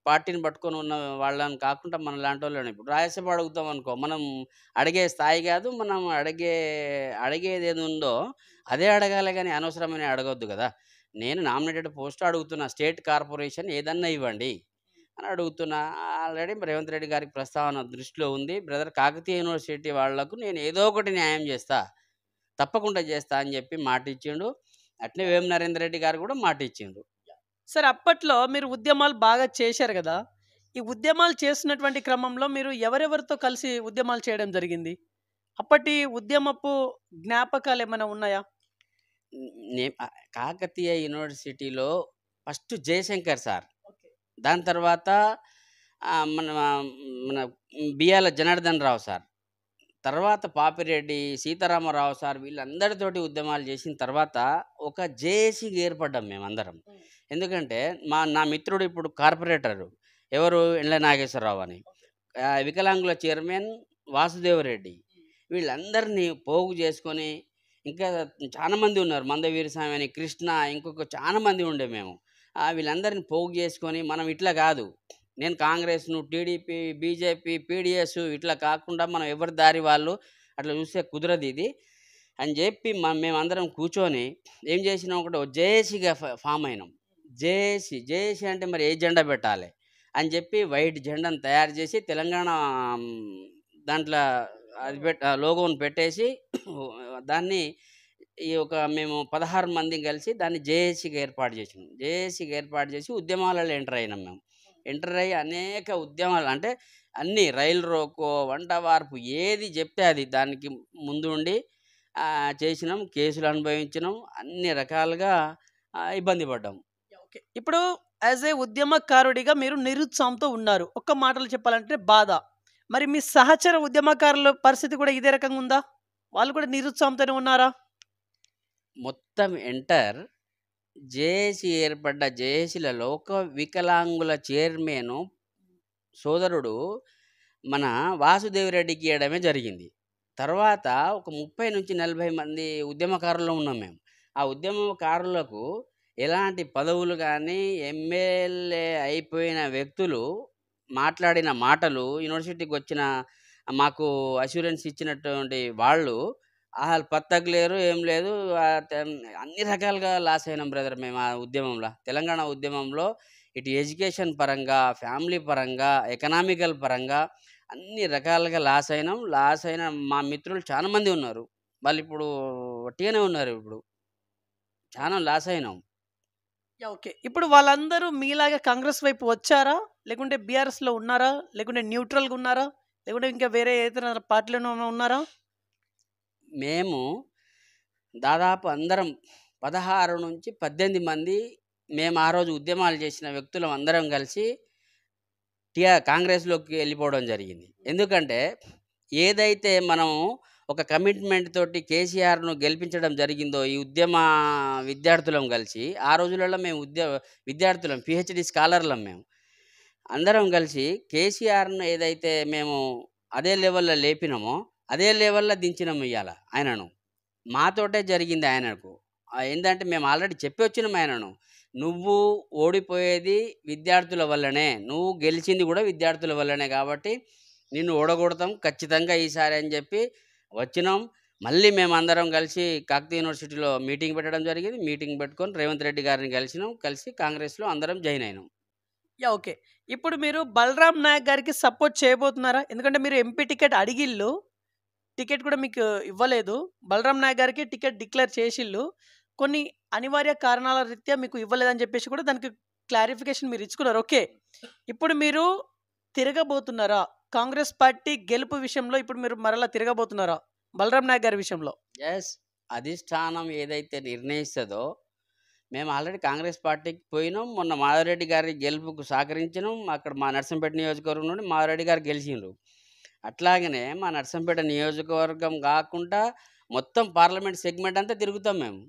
పార్టీని పట్టుకొని ఉన్న వాళ్ళని కాకుండా మన లాంటి వాళ్ళని ఇప్పుడు రాయసభ అడుగుతాం అనుకో మనం అడిగే స్థాయి కాదు మనం అడిగే అడిగేది ఏది ఉందో అదే అడగాలి కానీ అనవసరమని అడగొద్దు కదా నేను నామినేటెడ్ పోస్ట్ అడుగుతున్నా స్టేట్ కార్పొరేషన్ ఏదన్నా ఇవ్వండి అని అడుగుతున్నా ఆల్రెడీ రేవంత్ రెడ్డి గారికి ప్రస్తావన దృష్టిలో ఉంది బ్రదర్ కాకతీయ యూనివర్సిటీ వాళ్లకు నేను ఏదో ఒకటి న్యాయం చేస్తా తప్పకుండా చేస్తా అని చెప్పి మాట ఇచ్చిండు అట్లే వేం నరేంద్ర రెడ్డి గారు కూడా మాట ఇచ్చిండు సార్ అప్పట్లో మీరు ఉద్యమాలు బాగా చేశారు కదా ఈ ఉద్యమాలు చేసినటువంటి క్రమంలో మీరు ఎవరెవరితో కలిసి ఉద్యమాలు చేయడం జరిగింది అప్పటి ఉద్యమపు జ్ఞాపకాలు ఏమైనా ఉన్నాయా కాకతీయ యూనివర్సిటీలో ఫస్ట్ జయశంకర్ సార్ దాని తర్వాత మన మన బియ్యాల జనార్దన్ రావు సార్ తర్వాత పాపిరెడ్డి సీతారామరావు సార్ వీళ్ళందరితోటి ఉద్యమాలు చేసిన తర్వాత ఒక జేఏసీకి ఏర్పడ్డాం మేమందరం ఎందుకంటే మా నా మిత్రుడు ఇప్పుడు కార్పొరేటరు ఎవరు ఇండ్ల నాగేశ్వరరావు అని వికలాంగుల చైర్మన్ వాసుదేవరెడ్డి వీళ్ళందరినీ పోగు చేసుకొని ఇంకా చాలామంది ఉన్నారు మందవీరస్వామి అని కృష్ణ ఇంకొక చాలామంది ఉండే మేము వీళ్ళందరిని పోగు చేసుకొని మనం ఇట్లా కాదు నేను కాంగ్రెస్ను టీడీపీ బీజేపీ పీడిఎస్ ఇట్లా కాకుండా మనం ఎవరి దారి వాళ్ళు అట్లా చూస్తే కుదరదు ఇది అని చెప్పి మనం మేమందరం కూర్చొని ఏం చేసినాం ఒకటి జేఏసీగా ఫామ్ అయినాం జేఏసీ జేఏసీ అంటే మరి ఏ జెండా పెట్టాలి అని చెప్పి వైట్ జెండాను తయారు చేసి తెలంగాణ దాంట్లో అది పెట్ లోగోను పెట్టేసి దాన్ని ఈ ఒక మేము పదహారు మంది కలిసి దాన్ని జేఏసీకి ఏర్పాటు చేసినాం జేఏసీకి ఏర్పాటు చేసి ఉద్యమాలలో ఎంటర్ అయినాం మేము ఎంటర్ అయ్యి అనేక ఉద్యమాలు అంటే అన్ని రైలు రోకో వంట వార్పు ఏది చెప్తే అది దానికి ముందు ఉండి చేసినాం కేసులు అనుభవించినాం అన్ని రకాలుగా ఇబ్బంది పడ్డాం ఓకే ఇప్పుడు యాజ్ ఏ ఉద్యమకారుడిగా మీరు నిరుత్సాహంతో ఉన్నారు ఒక్క మాటలు చెప్పాలంటే బాధ మరి మీ సహచర ఉద్యమకారుల పరిస్థితి కూడా ఇదే రకంగా ఉందా వాళ్ళు కూడా నిరుత్సాహంతోనే ఉన్నారా మొత్తం ఎంటర్ జేఏసీ ఏర్పడ్డ జేఏసీల లోక వికలాంగుల చైర్మన్ సోదరుడు మన వాసుదేవిరెడ్డికి ఇవ్వడమే జరిగింది తర్వాత ఒక ముప్పై నుంచి నలభై మంది ఉద్యమకారులు ఉన్నాం మేము ఆ ఉద్యమకారులకు ఎలాంటి పదవులు కానీ ఎమ్మెల్యే అయిపోయిన వ్యక్తులు మాట్లాడిన మాటలు యూనివర్సిటీకి వచ్చిన మాకు అష్యూరెన్స్ ఇచ్చినటువంటి వాళ్ళు అసలు పత్తగలేరు ఏం లేదు అన్ని రకాలుగా లాస్ అయినాం బ్రదర్ మేము ఆ ఉద్యమంలో తెలంగాణ ఉద్యమంలో ఇటు ఎడ్యుకేషన్ పరంగా ఫ్యామిలీ పరంగా ఎకనామికల్ పరంగా అన్ని రకాలుగా లాస్ అయినాం లాస్ అయిన మా మిత్రులు చాలామంది ఉన్నారు వాళ్ళు ఇప్పుడు వట్టిగానే ఉన్నారు ఇప్పుడు చాలా లాస్ అయినాం ఓకే ఇప్పుడు వాళ్ళందరూ మీలాగా కాంగ్రెస్ వైపు వచ్చారా లేకుంటే బీఆర్ఎస్లో ఉన్నారా లేకుంటే న్యూట్రల్గా ఉన్నారా లేకుంటే ఇంకా వేరే ఏదైనా పార్టీలో ఉన్నారా మేము దాదాపు అందరం పదహారు నుంచి పద్దెనిమిది మంది మేము ఆ రోజు ఉద్యమాలు చేసిన వ్యక్తులం అందరం కలిసి టీఆర్ కాంగ్రెస్లోకి వెళ్ళిపోవడం జరిగింది ఎందుకంటే ఏదైతే మనము ఒక కమిట్మెంట్ తోటి కేసీఆర్ను గెలిపించడం జరిగిందో ఈ ఉద్యమ విద్యార్థులం కలిసి ఆ రోజులలో మేము ఉద్య విద్యార్థులం పిహెచ్డి స్కాలర్లం మేము అందరం కలిసి కేసీఆర్ను ఏదైతే మేము అదే లెవెల్లో లేపినామో అదే లెవెల్లో దించినాం ఇయ్యాల ఆయనను మాతోటే జరిగింది ఆయనకు ఏంటంటే మేము ఆల్రెడీ చెప్పి వచ్చినాం ఆయనను నువ్వు ఓడిపోయేది విద్యార్థుల వల్లనే నువ్వు గెలిచింది కూడా విద్యార్థుల వల్లనే కాబట్టి నిన్ను ఓడగొడతాం ఖచ్చితంగా ఈసారి అని చెప్పి వచ్చినాం మళ్ళీ మేమందరం కలిసి కాకతీయ యూనివర్సిటీలో మీటింగ్ పెట్టడం జరిగింది మీటింగ్ పెట్టుకొని రేవంత్ రెడ్డి గారిని కలిసినాం కలిసి కాంగ్రెస్లో అందరం జాయిన్ అయినాం యా ఓకే ఇప్పుడు మీరు బలరాం నాయక్ గారికి సపోర్ట్ చేయబోతున్నారా ఎందుకంటే మీరు ఎంపీ టికెట్ అడిగిల్లు టికెట్ కూడా మీకు ఇవ్వలేదు బలరాం నాయక్ గారికి టికెట్ డిక్లేర్ చేసిళ్ళు కొన్ని అనివార్య కారణాల రీత్యా మీకు ఇవ్వలేదని చెప్పేసి కూడా దానికి క్లారిఫికేషన్ మీరు ఇచ్చుకున్నారు ఓకే ఇప్పుడు మీరు తిరగబోతున్నారా కాంగ్రెస్ పార్టీ గెలుపు విషయంలో ఇప్పుడు మీరు మరలా తిరగబోతున్నారా బలరాం నాయక్ గారి విషయంలో ఎస్ అధిష్టానం ఏదైతే నిర్ణయిస్తుందో మేము ఆల్రెడీ కాంగ్రెస్ పార్టీకి పోయినాం మొన్న మాధవరెడ్డి గారి గెలుపుకు సహకరించినాం అక్కడ మా నర్సంపేట నియోజకవర్గం నుండి మాధవరెడ్డి గారు గెలిచినారు అట్లాగనే మా నర్సంపేట నియోజకవర్గం కాకుండా మొత్తం పార్లమెంట్ సెగ్మెంట్ అంతా తిరుగుతాం మేము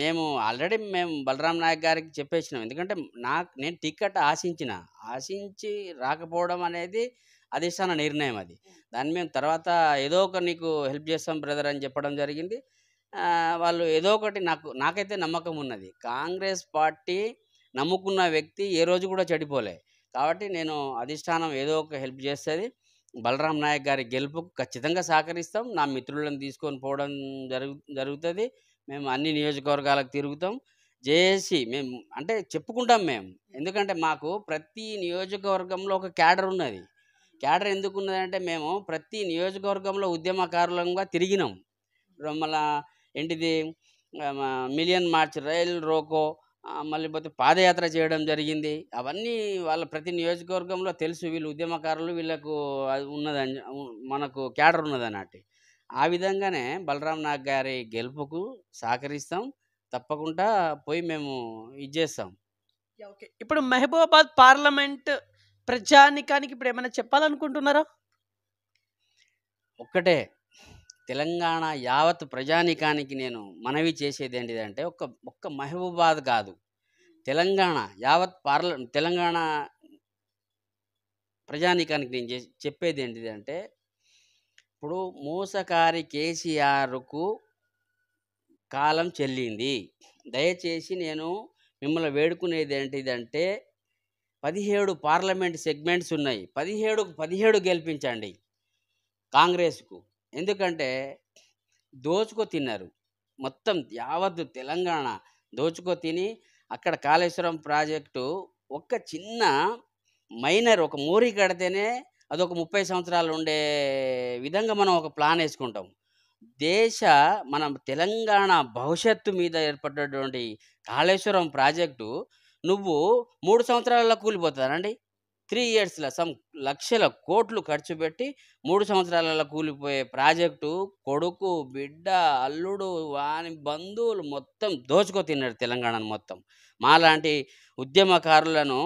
మేము ఆల్రెడీ మేము బలరాం నాయక్ గారికి చెప్పేసినాం ఎందుకంటే నాకు నేను టికెట్ ఆశించిన ఆశించి రాకపోవడం అనేది అధిష్టాన నిర్ణయం అది దాన్ని మేము తర్వాత ఏదో ఒక నీకు హెల్ప్ చేస్తాం బ్రదర్ అని చెప్పడం జరిగింది వాళ్ళు ఏదో ఒకటి నాకు నాకైతే నమ్మకం ఉన్నది కాంగ్రెస్ పార్టీ నమ్ముకున్న వ్యక్తి ఏ రోజు కూడా చెడిపోలే కాబట్టి నేను అధిష్టానం ఏదో ఒక హెల్ప్ చేస్తుంది బలరాం నాయక్ గారి గెలుపుకు ఖచ్చితంగా సహకరిస్తాం నా మిత్రులను తీసుకొని పోవడం జరుగు జరుగుతుంది మేము అన్ని నియోజకవర్గాలకు తిరుగుతాం జేఏసి మేము అంటే చెప్పుకుంటాం మేము ఎందుకంటే మాకు ప్రతి నియోజకవర్గంలో ఒక క్యాడర్ ఉన్నది క్యాడర్ ఎందుకు ఉన్నదంటే మేము ప్రతి నియోజకవర్గంలో ఉద్యమకారులంగా తిరిగినాం మళ్ళా ఏంటిది మిలియన్ మార్చ్ రైల్ రోకో మళ్ళీ పోతే పాదయాత్ర చేయడం జరిగింది అవన్నీ వాళ్ళ ప్రతి నియోజకవర్గంలో తెలుసు వీళ్ళు ఉద్యమకారులు వీళ్ళకు ఉన్నదని మనకు క్యాడర్ ఉన్నదన్నట్టు ఆ విధంగానే బలరాం నాగ్ గారి గెలుపుకు సహకరిస్తాం తప్పకుండా పోయి మేము ఇది చేస్తాం ఓకే ఇప్పుడు మహబూబాబాద్ పార్లమెంట్ ప్రజానికానికి ఇప్పుడు ఏమైనా చెప్పాలనుకుంటున్నారా ఒక్కటే తెలంగాణ యావత్ ప్రజానికానికి నేను మనవి చేసేది ఏంటిదంటే ఒక్క ఒక్క మహబూబాద్ కాదు తెలంగాణ యావత్ పార్ల తెలంగాణ ప్రజానికానికి నేను చెప్పేది ఏంటిదంటే ఇప్పుడు మోసకారి కేసీఆర్కు కాలం చెల్లింది దయచేసి నేను మిమ్మల్ని వేడుకునేది ఏంటిదంటే పదిహేడు పార్లమెంట్ సెగ్మెంట్స్ ఉన్నాయి పదిహేడు పదిహేడు గెలిపించండి కాంగ్రెస్కు ఎందుకంటే దోచుకో తిన్నారు మొత్తం యావద్దు తెలంగాణ దోచుకో తిని అక్కడ కాళేశ్వరం ప్రాజెక్టు ఒక్క చిన్న మైనర్ ఒక మోరీ కడితేనే అదొక ముప్పై సంవత్సరాలు ఉండే విధంగా మనం ఒక ప్లాన్ వేసుకుంటాం దేశ మన తెలంగాణ భవిష్యత్తు మీద ఏర్పడినటువంటి కాళేశ్వరం ప్రాజెక్టు నువ్వు మూడు సంవత్సరాల్లో కూలిపోతుందండి త్రీ ఇయర్స్లో సమ్ లక్షల కోట్లు ఖర్చు పెట్టి మూడు సంవత్సరాలలో కూలిపోయే ప్రాజెక్టు కొడుకు బిడ్డ అల్లుడు వాని బంధువులు మొత్తం దోచుకో తిన్నారు తెలంగాణను మొత్తం మాలాంటి ఉద్యమకారులను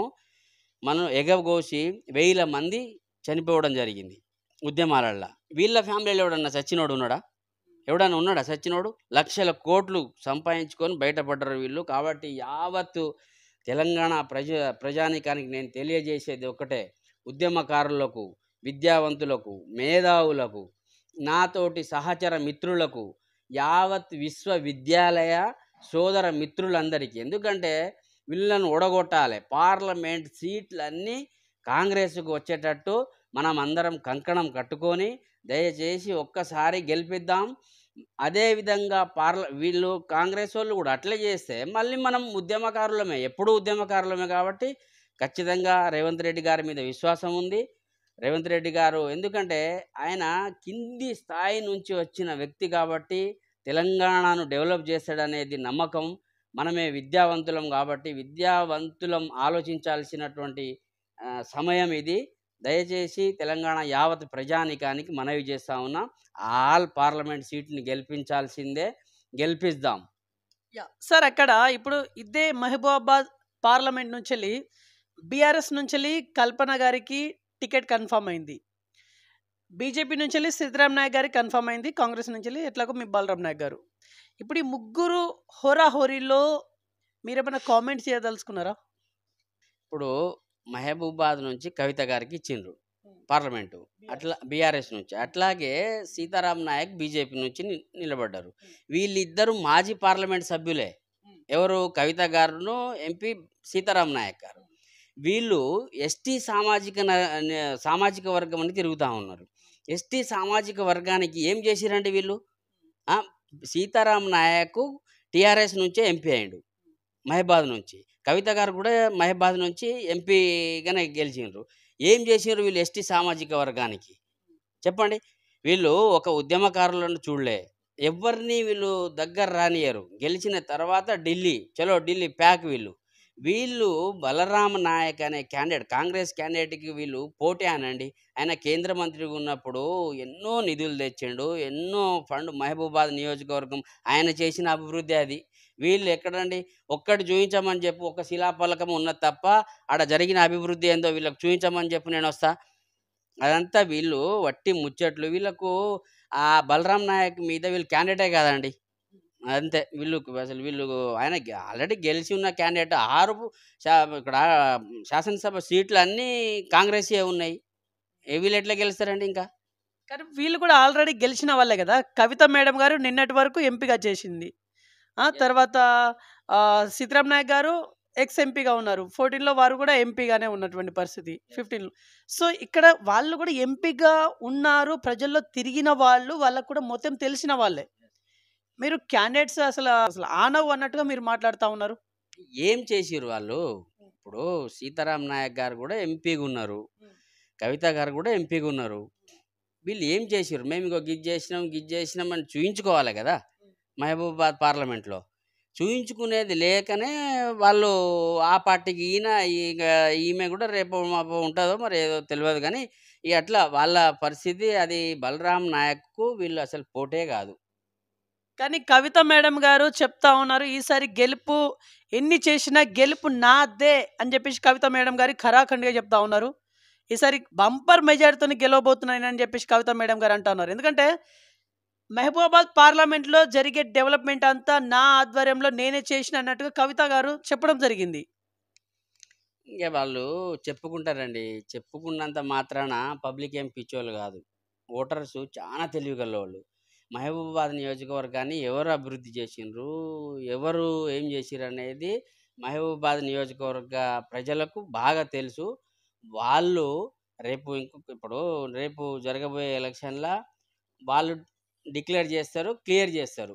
మనం ఎగవగోసి వేల మంది చనిపోవడం జరిగింది ఉద్యమాలల్లో వీళ్ళ ఫ్యామిలీలో ఎవడన్నా సచినోడు ఉన్నాడా ఎవడన్నా ఉన్నాడా సచ్చినోడు లక్షల కోట్లు సంపాదించుకొని బయటపడ్డారు వీళ్ళు కాబట్టి యావత్తు తెలంగాణ ప్రజ ప్రజానికానికి నేను తెలియజేసేది ఒకటే ఉద్యమకారులకు విద్యావంతులకు మేధావులకు నాతోటి సహచర మిత్రులకు యావత్ విశ్వవిద్యాలయ సోదర మిత్రులందరికీ ఎందుకంటే వీళ్ళను ఒడగొట్టాలి పార్లమెంట్ సీట్లన్నీ కాంగ్రెస్కు వచ్చేటట్టు మనం అందరం కంకణం కట్టుకొని దయచేసి ఒక్కసారి గెలిపిద్దాం అదేవిధంగా పార్ల వీళ్ళు కాంగ్రెస్ వాళ్ళు కూడా అట్లే చేస్తే మళ్ళీ మనం ఉద్యమకారులమే ఎప్పుడూ ఉద్యమకారులమే కాబట్టి ఖచ్చితంగా రేవంత్ రెడ్డి గారి మీద విశ్వాసం ఉంది రేవంత్ రెడ్డి గారు ఎందుకంటే ఆయన కింది స్థాయి నుంచి వచ్చిన వ్యక్తి కాబట్టి తెలంగాణను డెవలప్ చేశాడనేది నమ్మకం మనమే విద్యావంతులం కాబట్టి విద్యావంతులం ఆలోచించాల్సినటువంటి సమయం ఇది దయచేసి తెలంగాణ యావత్ ప్రజానికానికి మనవి చేస్తా ఉన్నా ఆల్ పార్లమెంట్ సీట్ని గెలిపించాల్సిందే గెలిపిద్దాం సార్ అక్కడ ఇప్పుడు ఇదే మహబూబాబాద్ పార్లమెంట్ నుంచి వెళ్ళి బీఆర్ఎస్ నుంచి వెళ్ళి కల్పన గారికి టికెట్ కన్ఫర్మ్ అయింది బీజేపీ నుంచి వెళ్ళి సిద్ధరామ్ నాయక్ గారికి కన్ఫర్మ్ అయింది కాంగ్రెస్ నుంచి వెళ్ళి ఎట్లాగో మీ బలరామ్ నాయక్ గారు ఇప్పుడు ఈ ముగ్గురు హోరాహోరీలో మీరేమైనా కామెంట్స్ చేయదలుచుకున్నారా ఇప్పుడు మహబూబాద్ నుంచి కవిత గారికి ఇచ్చిండ్రు పార్లమెంటు అట్లా బీఆర్ఎస్ నుంచి అట్లాగే సీతారాం నాయక్ బీజేపీ నుంచి నిలబడ్డారు వీళ్ళిద్దరూ మాజీ పార్లమెంట్ సభ్యులే ఎవరు కవిత గారును ఎంపీ సీతారాం నాయక్ గారు వీళ్ళు ఎస్టీ సామాజిక సామాజిక వర్గం అని తిరుగుతూ ఉన్నారు ఎస్టీ సామాజిక వర్గానికి ఏం చేసిరండి వీళ్ళు సీతారాం నాయక్ టీఆర్ఎస్ నుంచే ఎంపీ అయ్యాడు మహబాద్ నుంచి కవిత గారు కూడా మహబాద్ నుంచి ఎంపీగానే గెలిచినారు ఏం చేసినారు వీళ్ళు ఎస్టీ సామాజిక వర్గానికి చెప్పండి వీళ్ళు ఒక ఉద్యమకారులను చూడలే ఎవరిని వీళ్ళు దగ్గర రానియరు గెలిచిన తర్వాత ఢిల్లీ చలో ఢిల్లీ ప్యాక్ వీళ్ళు వీళ్ళు బలరామ నాయక్ అనే క్యాండిడేట్ కాంగ్రెస్ క్యాండిడేట్కి వీళ్ళు పోటీ అనండి ఆయన కేంద్ర మంత్రిగా ఉన్నప్పుడు ఎన్నో నిధులు తెచ్చిండు ఎన్నో ఫండ్ మహబూబాద్ నియోజకవర్గం ఆయన చేసిన అభివృద్ధి అది వీళ్ళు ఎక్కడండి ఒక్కటి చూపించమని చెప్పు ఒక శిలాఫలకం ఉన్నది తప్ప ఆడ జరిగిన అభివృద్ధి ఏందో వీళ్ళకి చూపించమని చెప్పు నేను వస్తా అదంతా వీళ్ళు వట్టి ముచ్చట్లు వీళ్ళకు ఆ బలరాం నాయక్ మీద వీళ్ళు క్యాండిడేటే కాదండి అంతే వీళ్ళు అసలు వీళ్ళు ఆయన ఆల్రెడీ గెలిచి ఉన్న క్యాండిడేట్ ఆరు ఇక్కడ శాసనసభ సీట్లు అన్నీ కాంగ్రెస్ ఉన్నాయి వీళ్ళు ఎట్లా గెలుస్తారండి ఇంకా కానీ వీళ్ళు కూడా ఆల్రెడీ గెలిచిన వాళ్ళే కదా కవిత మేడం గారు నిన్నటి వరకు ఎంపిక చేసింది తర్వాత సీతారాం నాయక్ గారు ఎక్స్ ఎంపీగా ఉన్నారు ఫోర్టీన్లో వారు కూడా ఎంపీగానే ఉన్నటువంటి పరిస్థితి ఫిఫ్టీన్లో సో ఇక్కడ వాళ్ళు కూడా ఎంపీగా ఉన్నారు ప్రజల్లో తిరిగిన వాళ్ళు వాళ్ళకు కూడా మొత్తం తెలిసిన వాళ్ళే మీరు క్యాండిడేట్స్ అసలు అసలు ఆనవ్ అన్నట్టుగా మీరు మాట్లాడుతూ ఉన్నారు ఏం చేసిరు వాళ్ళు ఇప్పుడు సీతారాం నాయక్ గారు కూడా ఎంపీగా ఉన్నారు కవిత గారు కూడా ఎంపీగా ఉన్నారు వీళ్ళు ఏం చేసిరు మేము ఇంకో గిజ్ చేసినాం గిజ్ చేసినాం అని చూయించుకోవాలి కదా మహబూబాబాద్ పార్లమెంట్లో చూయించుకునేది లేకనే వాళ్ళు ఆ పార్టీకి ఈయన ఈమె కూడా రేపు మాపు ఉంటుందో మరి ఏదో తెలియదు కానీ ఇక అట్లా వాళ్ళ పరిస్థితి అది బలరాం నాయక్కు వీళ్ళు అసలు పోటే కాదు కానీ కవిత మేడం గారు చెప్తా ఉన్నారు ఈసారి గెలుపు ఎన్ని చేసినా గెలుపు నాదే అని చెప్పేసి కవిత మేడం గారి ఖరాఖండ్గా చెప్తా ఉన్నారు ఈసారి బంపర్ మెజార్టీతో గెలవబోతున్నాయని చెప్పేసి కవిత మేడం గారు అంటున్నారు ఎందుకంటే మహబూబాబాద్ పార్లమెంట్లో జరిగే డెవలప్మెంట్ అంతా నా ఆధ్వర్యంలో నేనే చేసిన అన్నట్టుగా కవిత గారు చెప్పడం జరిగింది ఇంకా వాళ్ళు చెప్పుకుంటారండి చెప్పుకున్నంత మాత్రాన పబ్లిక్ ఏం పిచ్చోళ్ళు కాదు ఓటర్స్ చాలా తెలివి వాళ్ళు మహబూబాబాద్ నియోజకవర్గాన్ని ఎవరు అభివృద్ధి చేసిండ్రు ఎవరు ఏం చేసిరు అనేది మహబూబాబాద్ నియోజకవర్గ ప్రజలకు బాగా తెలుసు వాళ్ళు రేపు ఇంకొక ఇప్పుడు రేపు జరగబోయే ఎలక్షన్లో వాళ్ళు డిక్లేర్ చేస్తారు క్లియర్ చేస్తారు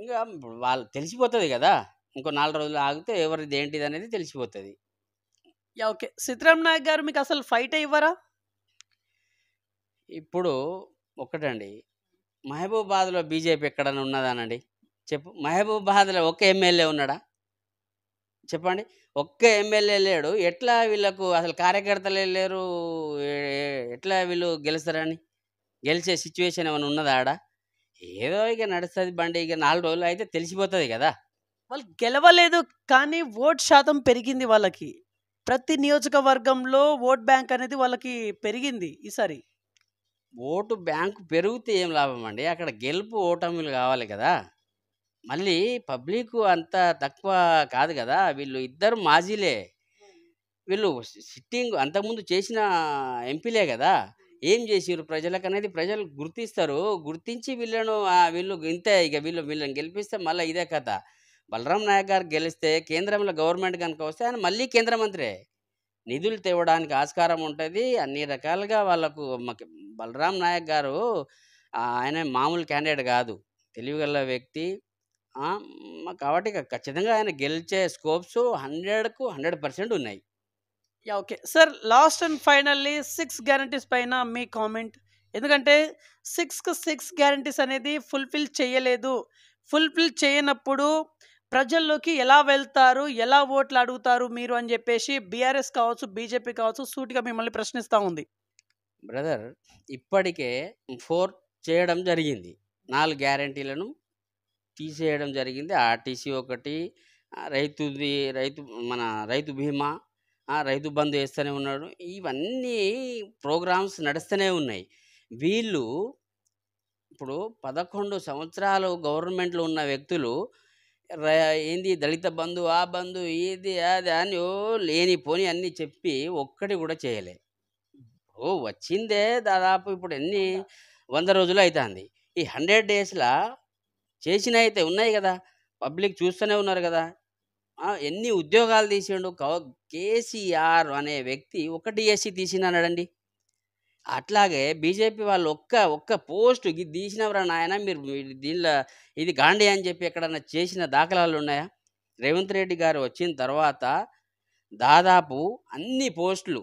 ఇంకా వాళ్ళు తెలిసిపోతుంది కదా ఇంకో నాలుగు రోజులు ఆగితే ఎవరిది ఏంటిది అనేది తెలిసిపోతుంది యా ఓకే సిద్ధరామ్ నాయక్ గారు మీకు అసలు ఫైట్ ఇవ్వరా ఇప్పుడు ఒకటండి మహబూబాద్లో బీజేపీ ఎక్కడన్నా ఉన్నదానండి చెప్పు మహబూబాద్లో ఒక ఎమ్మెల్యే ఉన్నాడా చెప్పండి ఒక్క ఎమ్మెల్యే లేడు ఎట్లా వీళ్ళకు అసలు కార్యకర్తలే లేరు ఎట్లా వీళ్ళు గెలుస్తారని గెలిచే సిచ్యువేషన్ ఏమైనా ఉన్నదా ఆడ ఏదో ఇక నడుస్తుంది బండి ఇక నాలుగు రోజులు అయితే తెలిసిపోతుంది కదా వాళ్ళు గెలవలేదు కానీ ఓట్ శాతం పెరిగింది వాళ్ళకి ప్రతి నియోజకవర్గంలో ఓట్ బ్యాంక్ అనేది వాళ్ళకి పెరిగింది ఈసారి ఓటు బ్యాంకు పెరిగితే ఏం లాభం అండి అక్కడ గెలుపు ఓటములు కావాలి కదా మళ్ళీ పబ్లిక్ అంత తక్కువ కాదు కదా వీళ్ళు ఇద్దరు మాజీలే వీళ్ళు సిట్టింగ్ అంతకుముందు చేసిన ఎంపీలే కదా ఏం చేసారు ప్రజలకు అనేది ప్రజలు గుర్తిస్తారు గుర్తించి వీళ్ళను వీళ్ళు ఇంత ఇక వీళ్ళు వీళ్ళని గెలిపిస్తే మళ్ళీ ఇదే కథ బలరాం నాయక్ గారు గెలిస్తే కేంద్రంలో గవర్నమెంట్ కనుక వస్తే ఆయన మళ్ళీ కేంద్ర మంత్రే నిధులు తేవడానికి ఆస్కారం ఉంటుంది అన్ని రకాలుగా వాళ్ళకు బలరాం నాయక్ గారు ఆయన మామూలు క్యాండిడేట్ కాదు తెలివిగల వ్యక్తి కాబట్టి ఖచ్చితంగా ఆయన గెలిచే స్కోప్స్ హండ్రెడ్కు హండ్రెడ్ పర్సెంట్ ఉన్నాయి yeah okay sir last and finally six guarantees పైన మీ కామెంట్ ఎందుకంటే సిక్స్కి సిక్స్ గ్యారంటీస్ అనేది ఫుల్ఫిల్ చేయలేదు ఫుల్ఫిల్ చేయనప్పుడు ప్రజల్లోకి ఎలా వెళ్తారు ఎలా ఓట్లు అడుగుతారు మీరు అని చెప్పేసి బీఆర్ఎస్ కావచ్చు బీజేపీ కావచ్చు సూటిగా మిమ్మల్ని ప్రశ్నిస్తూ ఉంది బ్రదర్ ఇప్పటికే ఫోర్ చేయడం జరిగింది నాలుగు గ్యారంటీలను తీసేయడం జరిగింది ఆర్టీసీ ఒకటి రైతుది రైతు మన రైతు బీమా రైతు బంధు వేస్తూనే ఉన్నాడు ఇవన్నీ ప్రోగ్రామ్స్ నడుస్తూనే ఉన్నాయి వీళ్ళు ఇప్పుడు పదకొండు సంవత్సరాలు గవర్నమెంట్లో ఉన్న వ్యక్తులు ఏంది దళిత బంధు ఆ బంధు ఇది అది అని ఓ లేనిపోని అన్నీ చెప్పి ఒక్కటి కూడా చేయలే ఓ వచ్చిందే దాదాపు ఇప్పుడు ఎన్ని వంద రోజులు అవుతుంది ఈ హండ్రెడ్ డేస్లా చేసినవి అయితే ఉన్నాయి కదా పబ్లిక్ చూస్తూనే ఉన్నారు కదా ఎన్ని ఉద్యోగాలు తీసిండు కేసీఆర్ అనే వ్యక్తి ఒక డిఎస్సి తీసిందన్నాడండి అట్లాగే బీజేపీ వాళ్ళు ఒక్క ఒక్క పోస్టు తీసినవరా నాయన మీరు దీనిలో ఇది గాంధీ అని చెప్పి ఎక్కడన్నా చేసిన దాఖలాలు ఉన్నాయా రేవంత్ రెడ్డి గారు వచ్చిన తర్వాత దాదాపు అన్ని పోస్టులు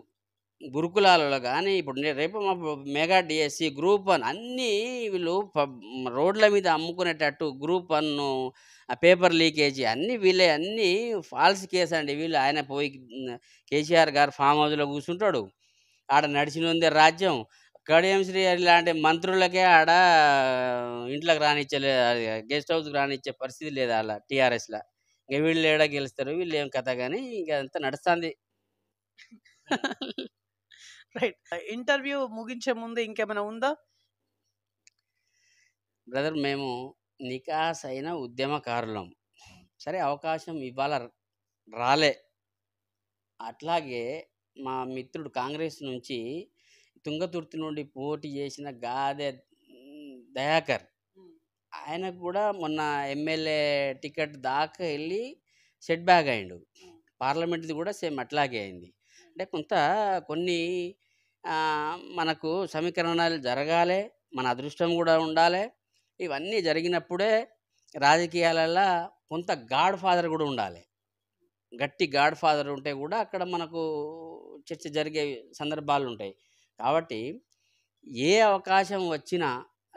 గురుకులాలలో కానీ ఇప్పుడు రేపు మా మెగా డిఎస్సి గ్రూప్ వన్ అన్నీ వీళ్ళు రోడ్ల మీద అమ్ముకునేటట్టు గ్రూప్ వన్ పేపర్ లీకేజీ అన్నీ వీళ్ళే అన్నీ ఫాల్స్ కేసు అండి వీళ్ళు ఆయన పోయి కేసీఆర్ గారు ఫామ్ హౌస్లో కూర్చుంటాడు ఆడ నడిచిన ఉందే రాజ్యం కడియం శ్రీ ఇలాంటి మంత్రులకే ఆడ ఇంట్లోకి రానిచ్చలే గెస్ట్ హౌస్కి రానిచ్చే పరిస్థితి లేదు అలా టీఆర్ఎస్లో ఇంకా వీళ్ళు ఏడా గెలుస్తారు వీళ్ళు ఏం కథ కానీ ఇంకా అంతా నడుస్తుంది <laughs> రైట్ ఇంటర్వ్యూ ముగించే ముందు ఇంకేమైనా ఉందా బ్రదర్ మేము నికాస్ అయిన ఉద్యమకారులం సరే అవకాశం ఇవాళ రాలే అట్లాగే మా మిత్రుడు కాంగ్రెస్ నుంచి తుంగతుర్తి నుండి పోటీ చేసిన గాదె దయాకర్ ఆయన కూడా మొన్న ఎమ్మెల్యే టికెట్ దాకా వెళ్ళి సెట్ బ్యాక్ అయిండు పార్లమెంట్ది కూడా సేమ్ అట్లాగే అయింది అంటే కొంత కొన్ని మనకు సమీకరణాలు జరగాలి మన అదృష్టం కూడా ఉండాలి ఇవన్నీ జరిగినప్పుడే రాజకీయాలలో కొంత గాడ్ ఫాదర్ కూడా ఉండాలి గట్టి గాడ్ ఫాదర్ ఉంటే కూడా అక్కడ మనకు చర్చ జరిగే సందర్భాలు ఉంటాయి కాబట్టి ఏ అవకాశం వచ్చినా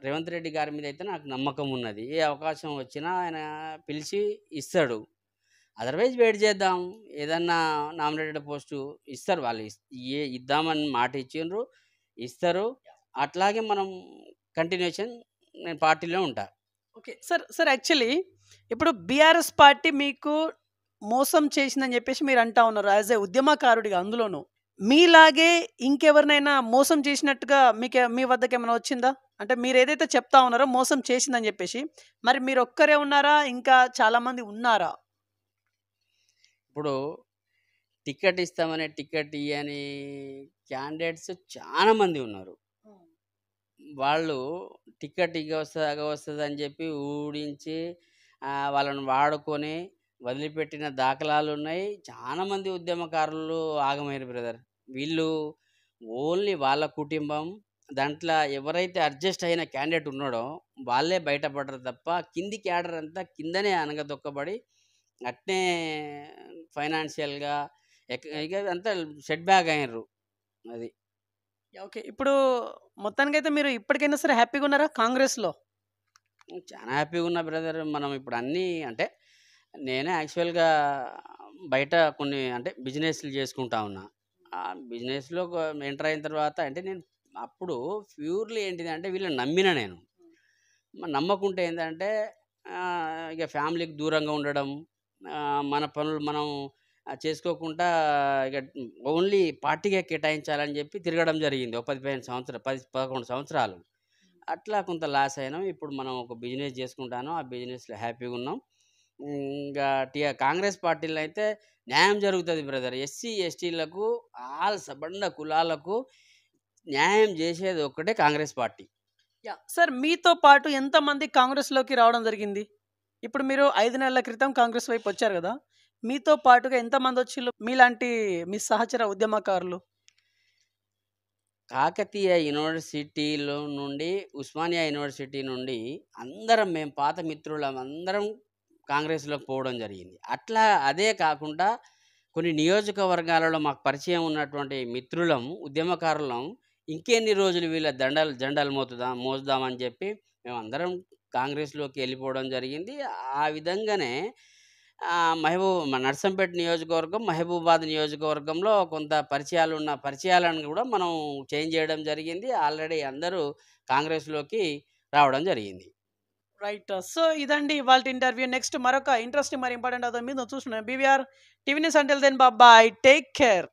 రేవంత్ రెడ్డి గారి మీద అయితే నాకు నమ్మకం ఉన్నది ఏ అవకాశం వచ్చినా ఆయన పిలిచి ఇస్తాడు అదర్వైజ్ వెయిట్ చేద్దాం ఏదన్నా నామినేటెడ్ పోస్టు ఇస్తారు వాళ్ళు ఏ ఇద్దామని మాట ఇచ్చిండ్రు ఇస్తారు అట్లాగే మనం కంటిన్యూషన్ నేను పార్టీలో ఉంటా ఓకే సార్ సార్ యాక్చువల్లీ ఇప్పుడు బీఆర్ఎస్ పార్టీ మీకు మోసం చేసిందని చెప్పేసి మీరు అంటా ఉన్నారు యాజ్ ఏ ఉద్యమకారుడిగా అందులోనూ మీలాగే ఇంకెవరినైనా మోసం చేసినట్టుగా మీకు మీ వద్దకు ఏమైనా వచ్చిందా అంటే మీరు ఏదైతే చెప్తా ఉన్నారో మోసం చేసిందని చెప్పేసి మరి మీరు ఒక్కరే ఉన్నారా ఇంకా చాలామంది ఉన్నారా ఇప్పుడు టికెట్ ఇస్తామనే టికెట్ ఇవ్వని క్యాండిడేట్స్ చాలామంది ఉన్నారు వాళ్ళు టికెట్ ఇగ వస్తుంది అగ వస్తుంది అని చెప్పి ఊడించి వాళ్ళని వాడుకొని వదిలిపెట్టిన దాఖలాలు ఉన్నాయి చాలామంది ఉద్యమకారులు ఆగమయ్యారు బ్రదర్ వీళ్ళు ఓన్లీ వాళ్ళ కుటుంబం దాంట్లో ఎవరైతే అడ్జస్ట్ అయిన క్యాండిడేట్ ఉన్నాడో వాళ్ళే బయటపడరు తప్ప కింది క్యాడర్ అంతా కిందనే అనగదొక్కబడి అట్నే ఫైనాన్షియల్గా ఇక అంతా షెడ్ బ్యాగ్ అయ్యారు అది ఓకే ఇప్పుడు మొత్తానికైతే మీరు ఇప్పటికైనా సరే హ్యాపీగా ఉన్నారా కాంగ్రెస్లో చాలా హ్యాపీగా ఉన్నా బ్రదర్ మనం ఇప్పుడు అన్నీ అంటే నేనే యాక్చువల్గా బయట కొన్ని అంటే బిజినెస్లు చేసుకుంటా ఉన్నా ఆ బిజినెస్లో ఎంటర్ అయిన తర్వాత అంటే నేను అప్పుడు ప్యూర్లీ ఏంటిది అంటే వీళ్ళని నమ్మిన నేను నమ్మకుంటే ఏంటంటే ఇక ఫ్యామిలీకి దూరంగా ఉండడం మన పనులు మనం చేసుకోకుండా ఇక ఓన్లీ పార్టీగా కేటాయించాలని చెప్పి తిరగడం జరిగింది ఒక పది పదిహేను సంవత్సరాలు పది పదకొండు సంవత్సరాలు అట్లా కొంత లాస్ అయినాం ఇప్పుడు మనం ఒక బిజినెస్ చేసుకుంటాను ఆ బిజినెస్లో హ్యాపీగా ఉన్నాం ఇంకా టీ కాంగ్రెస్ పార్టీలో అయితే న్యాయం జరుగుతుంది బ్రదర్ ఎస్సీ ఎస్టీలకు ఆల్ సబండ కులాలకు న్యాయం చేసేది ఒక్కటే కాంగ్రెస్ పార్టీ సార్ మీతో పాటు ఎంతమంది కాంగ్రెస్లోకి రావడం జరిగింది ఇప్పుడు మీరు ఐదు నెలల క్రితం కాంగ్రెస్ వైపు వచ్చారు కదా మీతో పాటుగా ఎంతమంది వచ్చిళ్ళు మీలాంటి మీ సహచర ఉద్యమకారులు కాకతీయ యూనివర్సిటీలో నుండి ఉస్మానియా యూనివర్సిటీ నుండి అందరం మేము పాత మిత్రులం అందరం కాంగ్రెస్లోకి పోవడం జరిగింది అట్లా అదే కాకుండా కొన్ని నియోజకవర్గాలలో మాకు పరిచయం ఉన్నటువంటి మిత్రులం ఉద్యమకారులం ఇంకెన్ని రోజులు వీళ్ళ దండలు జెండాలు మోతుదాం మోసుదామని చెప్పి మేము అందరం కాంగ్రెస్లోకి వెళ్ళిపోవడం జరిగింది ఆ విధంగానే మహబూబ్ నర్సంపేట నియోజకవర్గం మహబూబాద్ నియోజకవర్గంలో కొంత పరిచయాలు ఉన్న పరిచయాలను కూడా మనం చేంజ్ చేయడం జరిగింది ఆల్రెడీ అందరూ కాంగ్రెస్లోకి రావడం జరిగింది రైట్ సో ఇదండి ఇవాళ ఇంటర్వ్యూ నెక్స్ట్ మరొక ఇంట్రెస్టింగ్ మరి ఇంపార్టెంట్ అవుతుంది మీరు చూస్తున్నాను బీవీఆర్ టీవీ న్యూస్ అంటే దెన్ బాబాయ్ టేక్ కేర్